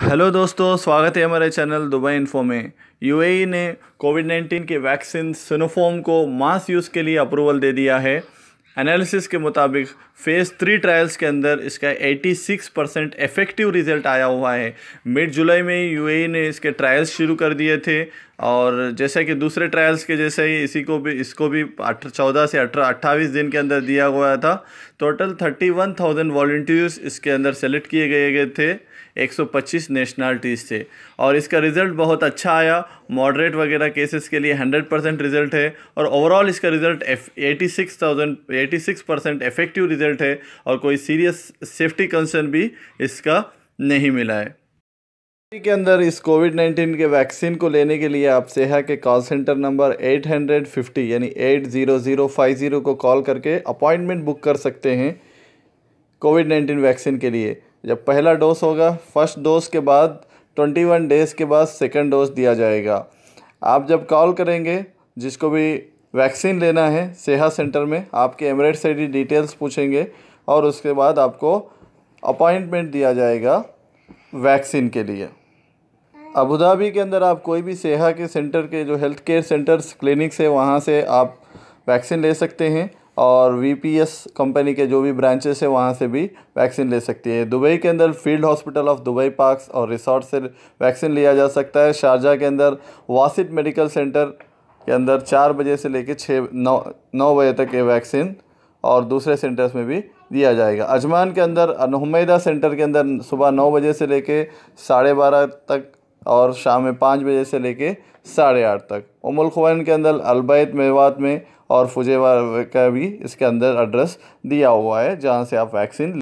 hello दोस्तों स्वागत है हमारे चैनल दुबई इन्फो में यूएई ने कोविड नाइन्टीन की वैक्सीन सिनोफोम को मास यूज़ के लिए अप्रूवल दे दिया है एनालिसिस के मुताबिक फ़ेज़ थ्री ट्रायल्स के अंदर इसका 86 परसेंट इफेक्टिव रिजल्ट आया हुआ है मिड जुलाई में यूएई ने इसके ट्रायल्स शुरू कर दिए थे और जैसे कि दूसरे ट्रायल्स के जैसे ही इसी को भी इसको भी चौदह से अठारह अट्ठावीस दिन के अंदर दिया गया था total thirty one thousand volunteers इसके अंदर सेलेक्ट किए गए गए थे 125 नेशनलिटीज़ थे और इसका रिज़ल्ट बहुत अच्छा आया मॉडरेट वगैरह केसेस के लिए 100 परसेंट रिज़ल्ट है और ओवरऑल इसका result eighty six thousand eighty six percent effective result है और कोई सीरियस सेफ्टी कंसर्न भी इसका नहीं मिला है के अंदर इस कोविड 19 के वैक्सीन को लेने के लिए आप सेहा के कॉल सेंटर नंबर 850 यानी 80050 को कॉल करके अपॉइंटमेंट बुक कर सकते हैं कोविड 19 वैक्सीन के लिए जब पहला डोज होगा फर्स्ट डोज के बाद 21 डेज़ के बाद सेकेंड डोज दिया जाएगा आप जब कॉल करेंगे जिसको भी वैक्सीन लेना है सेहा सेंटर में आपके एमरेट से डिटेल्स पूछेंगे और उसके बाद आपको अपॉइंटमेंट दिया जाएगा वैक्सीन के लिए अबू धाबी के अंदर आप कोई भी सेहा के सेंटर के जो हेल्थ केयर सेंटर्स क्लिनिक्स है वहाँ से आप वैक्सीन ले सकते हैं और वीपीएस कंपनी के जो भी ब्रांचेस है वहाँ से भी वैक्सीन ले सकती है दुबई के अंदर field hospital of Dubai parks और रिसोर्ट से वैक्सीन लिया जा सकता है शारजा के अंदर वासिट मेडिकल सेंटर के अंदर चार बजे से लेकर छः नौ नौ बजे तक ये वैक्सीन और दूसरे सेंटर्स में भी दिया जाएगा अजमान के अंदर अनुहमैदा सेंटर के अंदर सुबह नौ बजे से लेके साढ़े बारह तक और शाम में पाँच बजे से लेके साढ़े आठ तक उमुल खुवान के अंदर अलबैत मेवात में और फुजेवा का भी इसके अंदर एड्रेस दिया हुआ है जहाँ से आप वैक्सीन